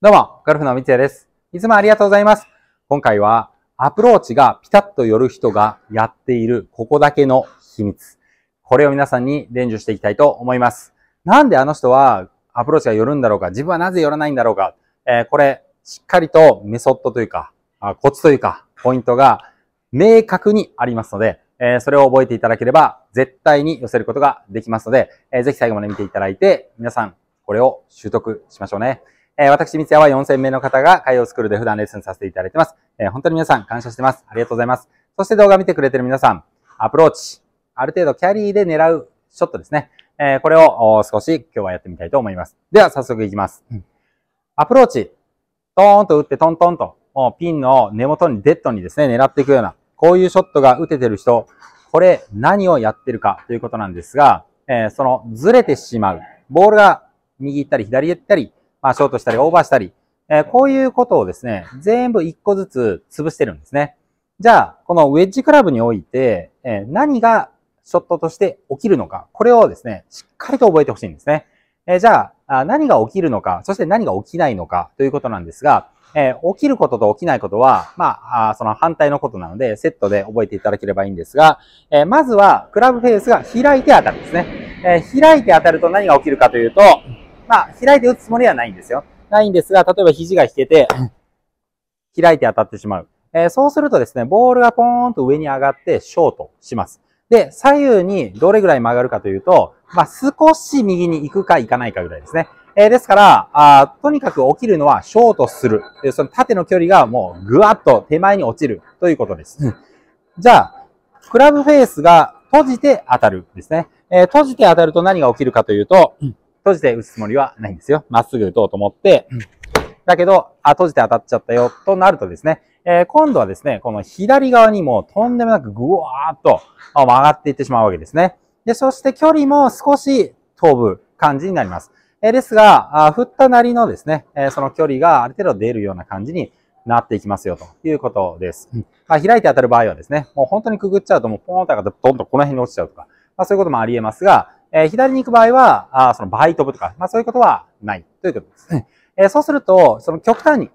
どうも、ゴルフの三谷です。いつもありがとうございます。今回は、アプローチがピタッと寄る人がやっている、ここだけの秘密。これを皆さんに伝授していきたいと思います。なんであの人はアプローチが寄るんだろうか、自分はなぜ寄らないんだろうか、えー、これ、しっかりとメソッドというか、あコツというか、ポイントが明確にありますので、えー、それを覚えていただければ、絶対に寄せることができますので、えー、ぜひ最後まで見ていただいて、皆さん、これを習得しましょうね。え私、三谷は4000名の方が海洋スクールで普段レッスンさせていただいてます。え本当に皆さん感謝してます。ありがとうございます。そして動画見てくれてる皆さん、アプローチ、ある程度キャリーで狙うショットですね。えこれを少し今日はやってみたいと思います。では、早速いきます。アプローチ、トーンと打ってトントンと、もうピンの根元にデッドにですね、狙っていくような、こういうショットが打ててる人、これ何をやってるかということなんですが、えそのずれてしまう、ボールが右行ったり左行ったり、まあ、ショートしたり、オーバーしたり、えー、こういうことをですね、全部一個ずつ潰してるんですね。じゃあ、このウェッジクラブにおいて、えー、何がショットとして起きるのか、これをですね、しっかりと覚えてほしいんですね。えー、じゃあ、何が起きるのか、そして何が起きないのかということなんですが、えー、起きることと起きないことは、まあ、あその反対のことなので、セットで覚えていただければいいんですが、えー、まずは、クラブフェースが開いて当たるんですね。えー、開いて当たると何が起きるかというと、まあ、開いて打つつもりはないんですよ。ないんですが、例えば肘が引けて、開いて当たってしまう。えー、そうするとですね、ボールがポーンと上に上がってショートします。で、左右にどれぐらい曲がるかというと、まあ、少し右に行くか行かないかぐらいですね。えー、ですから、あとにかく起きるのはショートする。で、その縦の距離がもうぐわっと手前に落ちるということです。じゃあ、クラブフェースが閉じて当たるですね。えー、閉じて当たると何が起きるかというと、閉じて打つつもりはないんですよ。まっすぐ打とうと思って、だけど、あ、閉じて当たっちゃったよ、となるとですね、えー、今度はですね、この左側にもとんでもなくぐわーっと曲がっていってしまうわけですね。で、そして距離も少し飛ぶ感じになります。えー、ですが、あ振ったなりのですね、えー、その距離がある程度出るような感じになっていきますよということです。まあ、開いて当たる場合はですね、もう本当にくぐっちゃうともうポーンと上がってドンとこの辺に落ちちゃうとか、まあ、そういうこともあり得ますが、え左に行く場合は、あその倍飛ぶとか、まあそういうことはないということですね。えそうすると、その極端に、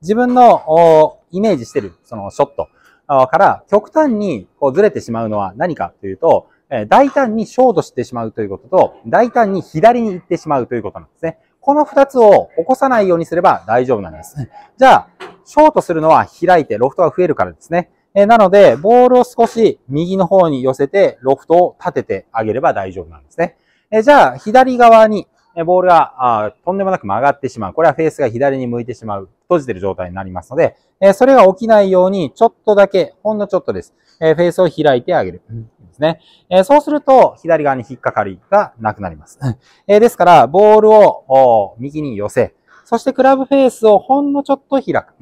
自分のイメージしてるそのショットから極端にこうずれてしまうのは何かというと、え大胆にショートしてしまうということと、大胆に左に行ってしまうということなんですね。この2つを起こさないようにすれば大丈夫なんです。じゃあ、ショートするのは開いてロフトが増えるからですね。えなので、ボールを少し右の方に寄せて、ロフトを立ててあげれば大丈夫なんですね。えじゃあ、左側に、えボールがあとんでもなく曲がってしまう。これはフェースが左に向いてしまう。閉じてる状態になりますので、えそれが起きないように、ちょっとだけ、ほんのちょっとです。えフェースを開いてあげる。ですね。えそうすると、左側に引っかかりがなくなります。えですから、ボールを右に寄せ、そしてクラブフェースをほんのちょっと開く。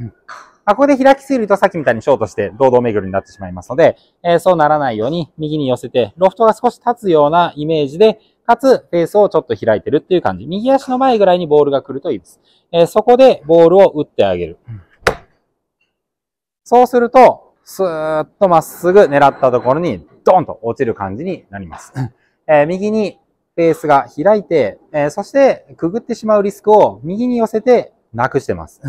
まあ、ここで開きすぎるとさっきみたいにショートして堂々巡りになってしまいますので、えー、そうならないように右に寄せて、ロフトが少し立つようなイメージで、かつフェースをちょっと開いてるっていう感じ。右足の前ぐらいにボールが来るといいです。えー、そこでボールを打ってあげる。そうすると、スーッとまっすぐ狙ったところにドンと落ちる感じになります。えー、右にフェースが開いて、えー、そしてくぐってしまうリスクを右に寄せてなくしてます。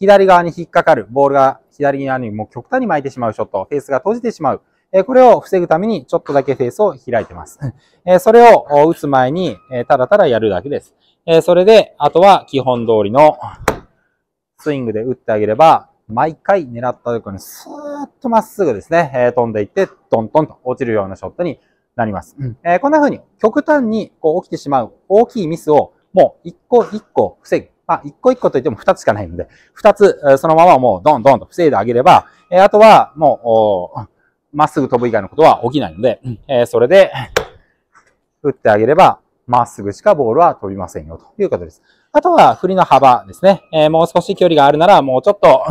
左側に引っかかる、ボールが左側にもう極端に巻いてしまうショット、フェースが閉じてしまう。えこれを防ぐためにちょっとだけフェースを開いてます。えそれを打つ前に、えただただやるだけです。えそれで、あとは基本通りのスイングで打ってあげれば、毎回狙ったところにスーッとまっすぐですね、え飛んでいって、トントンと落ちるようなショットになります。うん、えこんな風に極端にこう起きてしまう大きいミスをもう一個一個防ぐ。まあ、一個一個といっても二つしかないので、二つ、そのままもう、どんどんと防いであげれば、えー、あとは、もう、まっすぐ飛ぶ以外のことは起きないので、えー、それで、打ってあげれば、まっすぐしかボールは飛びませんよ、ということです。あとは、振りの幅ですね。えー、もう少し距離があるなら、もうちょっと、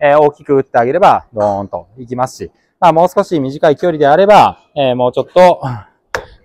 え大きく打ってあげれば、ドーンといきますし、まあ、もう少し短い距離であれば、えもうちょっと、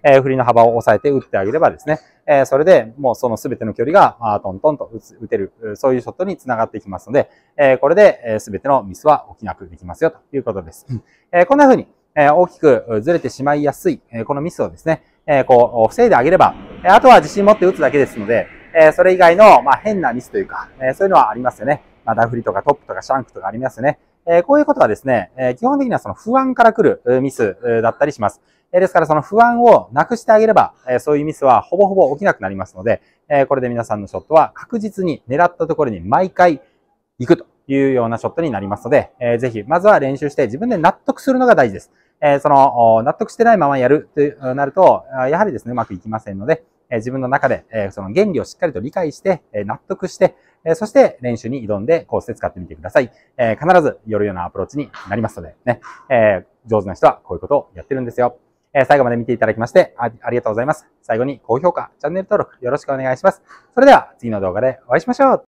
えー、振りの幅を抑えて打ってあげればですね、えー、それでもうその全ての距離が、まあ、トントンと打てる、そういうショットにつながっていきますので、えこれで、え全てのミスは起きなくできますよということです。えこんな風に、え大きくずれてしまいやすい、えこのミスをですね、えこう、防いであげれば、あとは自信持って打つだけですので、えそれ以外の、まあ、変なミスというか、えそういうのはありますよね。まあ、ダフリとかトップとかシャンクとかありますよね。えこういうことはですね、え基本的にはその不安から来るミスだったりします。えですからその不安をなくしてあげれば、えそういうミスはほぼほぼ起きなくなりますので、えこれで皆さんのショットは確実に狙ったところに毎回行くというようなショットになりますので、えぜひまずは練習して自分で納得するのが大事です。えその納得してないままやるとなると、やはりですね、うまくいきませんので、え自分の中で、えその原理をしっかりと理解して、え納得して、えそして練習に挑んでコースで使ってみてください。え必ず寄るようなアプローチになりますのでね、え上手な人はこういうことをやってるんですよ。え最後まで見ていただきましてありがとうございます。最後に高評価、チャンネル登録よろしくお願いします。それでは次の動画でお会いしましょう